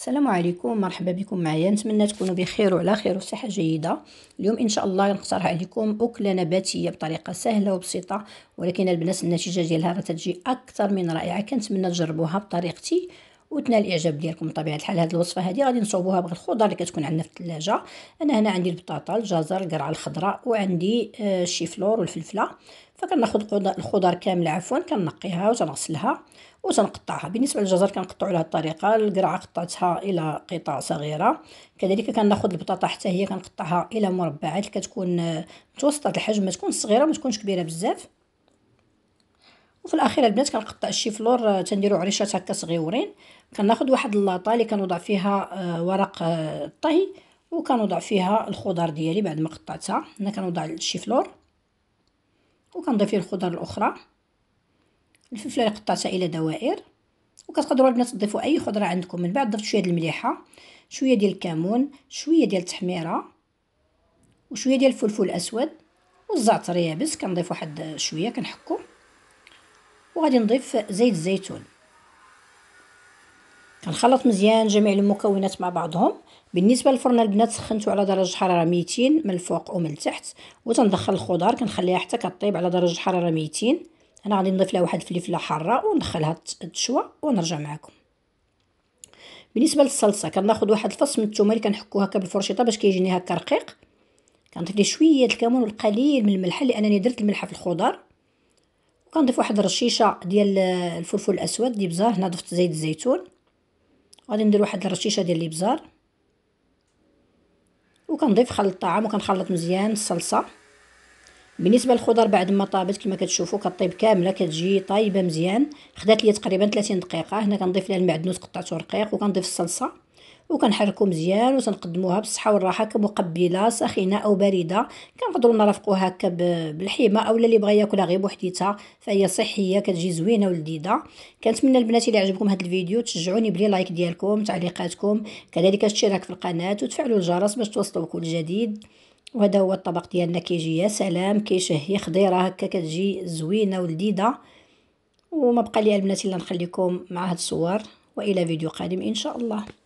السلام عليكم مرحبا بكم معايا نتمنى تكونوا بخير وعلى خير وصحه جيده اليوم ان شاء الله غنقترح عليكم اكله نباتيه بطريقه سهله وبسيطه ولكن البنات النتيجه ديالها غتجي اكثر من رائعه كنتمنى تجربوها بطريقتي وتنال الاعجاب ديالكم بطبيعه الحال هذه الوصفه هذه غادي نصوبوها بالخضر اللي كتكون عندنا في الثلاجه انا هنا عندي البطاطا الجزر القرعه الخضراء وعندي الشيفلور آه، والفلفله فكناخذ الخضر كامله عفوا كنقيها وتنغسلها وتنقطعها بالنسبه للجزر كنقطعوا على الطريقه القرعه قطعتها الى قطع صغيره كذلك كناخذ البطاطا حتى هي كنقطعها الى مربعات كتكون آه، متوسطه الحجم ما تكون صغيره ما تكونش كبيره بزاف وفي الاخير البنات كنقطع الشيفلور آه، تنديرو عريشات هكا صغيورين كناخد واحد اللاطه اللي كنوضع فيها آه، ورق الطهي آه، وكنوضع فيها الخضر ديالي بعد ما قطعتها هنا كنوضع الشيفلور وكنضيف فيه الخضر الاخرى الفلفله اللي قطعتها الى دوائر وكتقدروا البنات تضيفوا اي خضره عندكم من بعد ضفت شويه المليحه شويه ديال الكمون شويه ديال التحميره وشويه ديال الفلفل الاسود والزعتر يابس كنضيف واحد شويه كنحكو وغادي نضيف زيت الزيتون كنخلط مزيان جميع المكونات مع بعضهم بالنسبه للفرن البنات سخنته على درجه حراره 200 من الفوق ومن التحت وتندخل الخضار كنخليها حتى كطيب على درجه حراره 200 انا غادي نضيف لها واحد الفلفله حاره وندخلها تشوى ونرجع معكم بالنسبه للصلصه كناخذ واحد الفص من الثومه اللي كنحكوها هكا بالفرشيطه باش كيجيني هكا رقيق كنضيف ليه شويه الكمون والقليل من الملح لانني درت الملح في الخضار غنضيف واحد رشيشه ديال الفلفل الاسود بزار هنا ضفت زيت الزيتون غادي ندير واحد الرشيشه ديال الابزار وكنضيف خل الطعام وكنخلط مزيان الصلصه بالنسبه للخضر بعد ما طابت كما كتشوفوا كطيب كامله كتجي طايبه مزيان خدات لي تقريبا 30 دقيقه هنا كنضيف لها المعدنوس قطعته رقيق وكنضيف الصلصه وكنحركو مزيان وتنقدموها بالصحه والراحه كمقبله سخينه او بارده كنقدروا نرافقوا هكا بالحيمه اولا اللي بغى ياكلها غير بوحديتها فهي صحيه كتجي زوينه ولذيذه كنتمنى البنات اللي عجبكم هذا الفيديو تشجعوني بلي لايك ديالكم تعليقاتكم كذلك الاشتراك في القناه وتفعلوا الجرس باش توصلوا كل جديد وهذا هو الطبق ديالنا كيجي يا سلام كيشهي خضيره هكا كتجي زوينه ولذيذه وما بقى لي البنات الا نخليكم مع هاد الصور والى فيديو قادم ان شاء الله